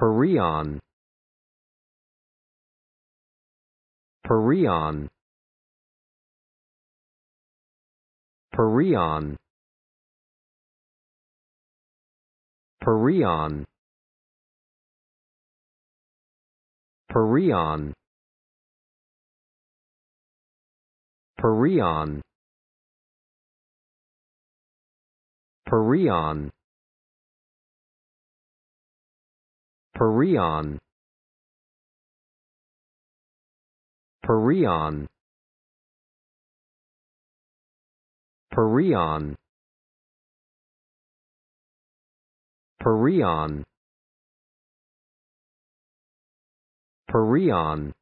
Perion. Perion. Perion. Perion. Perion. Perion. Perion. Parion. Parion. Parion. Parion. Parion.